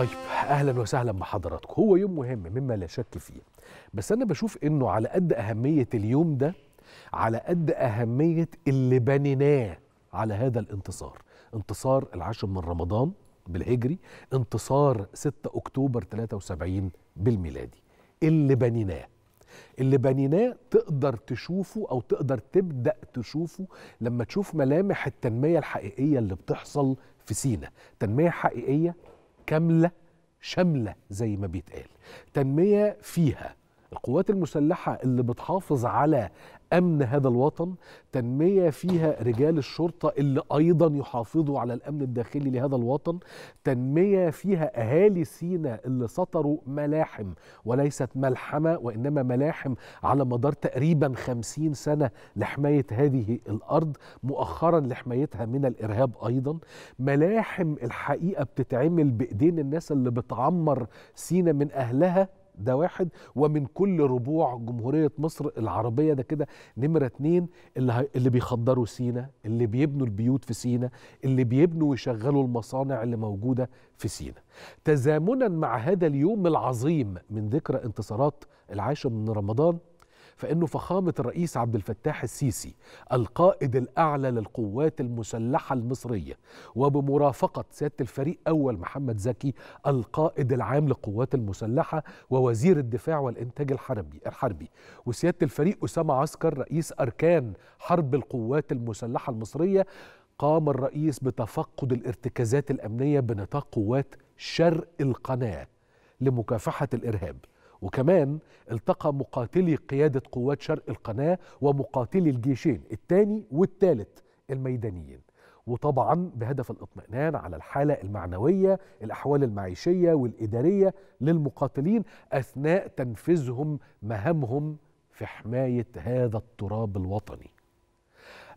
طيب اهلا وسهلا بحضراتكم هو يوم مهم مما لا شك فيه بس انا بشوف انه على قد اهميه اليوم ده على قد اهميه اللي بنيناه على هذا الانتصار انتصار العاشر من رمضان بالهجري انتصار 6 اكتوبر 73 بالميلادي اللي بنيناه اللي بنيناه تقدر تشوفه او تقدر تبدا تشوفه لما تشوف ملامح التنميه الحقيقيه اللي بتحصل في سينا تنميه حقيقيه كامله شامله زي ما بيتقال تنميه فيها القوات المسلحة اللي بتحافظ على أمن هذا الوطن تنمية فيها رجال الشرطة اللي أيضا يحافظوا على الأمن الداخلي لهذا الوطن تنمية فيها أهالي سينا اللي سطروا ملاحم وليست ملحمة وإنما ملاحم على مدار تقريبا خمسين سنة لحماية هذه الأرض مؤخرا لحمايتها من الإرهاب أيضا ملاحم الحقيقة بتتعمل بإيدين الناس اللي بتعمر سينا من أهلها ده واحد ومن كل ربوع جمهورية مصر العربية ده كده نمرة اتنين اللي, اللي بيخدروا سينا اللي بيبنوا البيوت في سينا اللي بيبنوا ويشغلوا المصانع اللي موجودة في سينا تزامنا مع هذا اليوم العظيم من ذكرى انتصارات العاشر من رمضان فإنه فخامة الرئيس عبد الفتاح السيسي القائد الأعلى للقوات المسلحة المصرية وبمرافقة سيادة الفريق أول محمد زكي القائد العام للقوات المسلحة ووزير الدفاع والإنتاج الحربي الحربي وسيادة الفريق أسامة عسكر رئيس أركان حرب القوات المسلحة المصرية قام الرئيس بتفقد الارتكازات الأمنية بنطاق قوات شرق القناة لمكافحة الإرهاب وكمان التقى مقاتلي قيادة قوات شرق القناة ومقاتلي الجيشين الثاني والثالث الميدانيين وطبعا بهدف الاطمئنان على الحالة المعنوية الأحوال المعيشية والإدارية للمقاتلين أثناء تنفيذهم مهامهم في حماية هذا التراب الوطني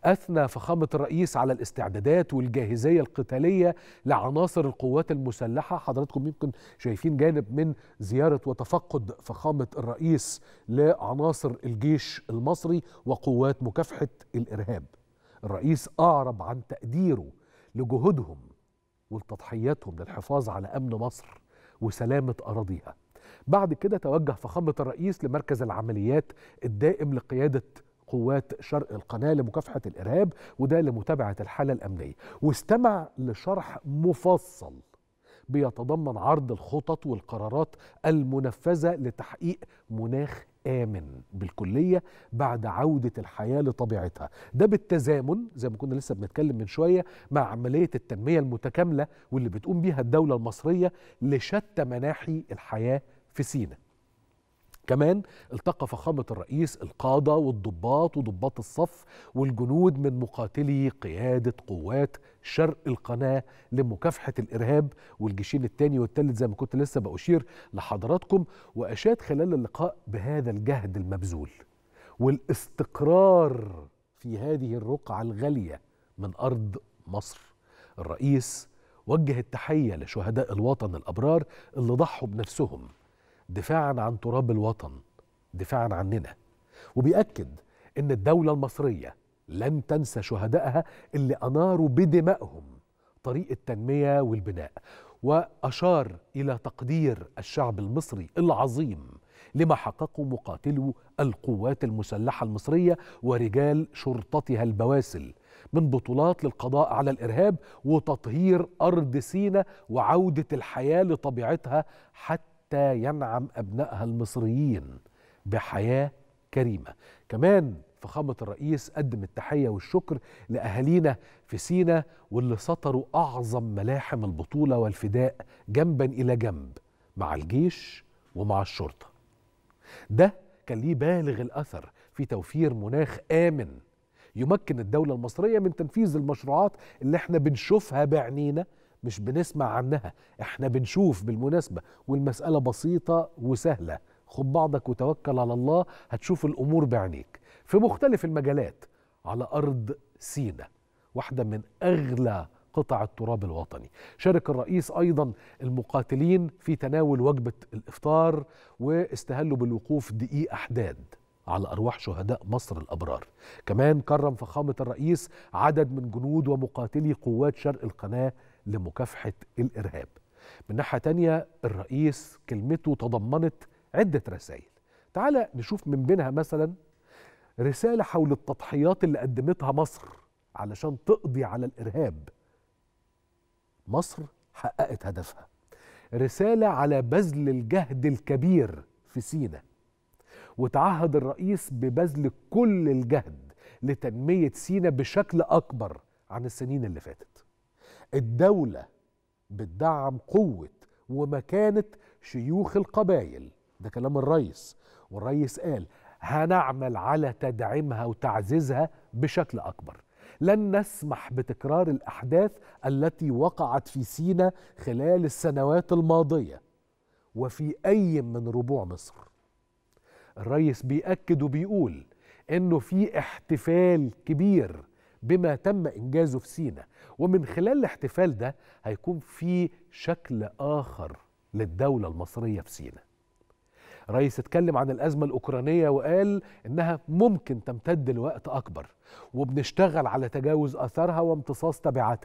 أثنى فخامة الرئيس على الاستعدادات والجاهزية القتالية لعناصر القوات المسلحة حضراتكم يمكن شايفين جانب من زيارة وتفقد فخامة الرئيس لعناصر الجيش المصري وقوات مكافحة الإرهاب الرئيس أعرب عن تقديره لجهودهم ولتضحياتهم للحفاظ على أمن مصر وسلامة أراضيها بعد كده توجه فخامة الرئيس لمركز العمليات الدائم لقيادة قوات شرق القناة لمكافحة الإرهاب وده لمتابعة الحالة الأمنية واستمع لشرح مفصل بيتضمن عرض الخطط والقرارات المنفذة لتحقيق مناخ آمن بالكلية بعد عودة الحياة لطبيعتها ده بالتزامن زي ما كنا لسه بنتكلم من شوية مع عملية التنمية المتكاملة واللي بتقوم بيها الدولة المصرية لشتى مناحي الحياة في سينا كمان التقى فخامة الرئيس القادة والضباط وضباط الصف والجنود من مقاتلي قيادة قوات شرق القناة لمكافحة الإرهاب والجيشين الثاني والثالث زي ما كنت لسه بأشير لحضراتكم وأشاد خلال اللقاء بهذا الجهد المبذول والاستقرار في هذه الرقعة الغالية من أرض مصر الرئيس وجه التحية لشهداء الوطن الأبرار اللي ضحوا بنفسهم دفاعا عن تراب الوطن دفاعا عننا وبيأكد ان الدولة المصرية لن تنسى شهدائها اللي أناروا بدمائهم طريق التنمية والبناء وأشار إلى تقدير الشعب المصري العظيم لما حققه مقاتلو القوات المسلحة المصرية ورجال شرطتها البواسل من بطولات للقضاء على الإرهاب وتطهير أرض سينا وعودة الحياة لطبيعتها حتى ينعم أبنائها المصريين بحياة كريمة كمان فخامة الرئيس قدم التحية والشكر لأهالينا في سينا واللي سطروا أعظم ملاحم البطولة والفداء جنبا إلى جنب مع الجيش ومع الشرطة ده كان ليه بالغ الأثر في توفير مناخ آمن يمكن الدولة المصرية من تنفيذ المشروعات اللي احنا بنشوفها بعنينا مش بنسمع عنها احنا بنشوف بالمناسبة والمسألة بسيطة وسهلة خد بعضك وتوكل على الله هتشوف الأمور بعينيك في مختلف المجالات على أرض سينا واحدة من أغلى قطع التراب الوطني شارك الرئيس أيضا المقاتلين في تناول وجبة الإفطار واستهلوا بالوقوف دقيقة أحداد على أرواح شهداء مصر الأبرار كمان كرم فخامة الرئيس عدد من جنود ومقاتلي قوات شرق القناة لمكافحة الإرهاب من ناحية تانية الرئيس كلمته تضمنت عدة رسائل تعال نشوف من بينها مثلا رسالة حول التضحيات اللي قدمتها مصر علشان تقضي على الإرهاب مصر حققت هدفها رسالة على بذل الجهد الكبير في سينا وتعهد الرئيس ببذل كل الجهد لتنمية سينا بشكل أكبر عن السنين اللي فاتت الدولة بتدعم قوة ومكانة شيوخ القبائل ده كلام الرئيس والرئيس قال هنعمل على تدعيمها وتعزيزها بشكل أكبر لن نسمح بتكرار الأحداث التي وقعت في سينا خلال السنوات الماضية وفي أي من ربوع مصر الرئيس بيأكد وبيقول إنه في احتفال كبير بما تم إنجازه في سينا ومن خلال الاحتفال ده هيكون في شكل آخر للدولة المصرية في سينا رئيس اتكلم عن الأزمة الأوكرانية وقال إنها ممكن تمتد لوقت أكبر وبنشتغل على تجاوز أثرها وامتصاص تبعاتها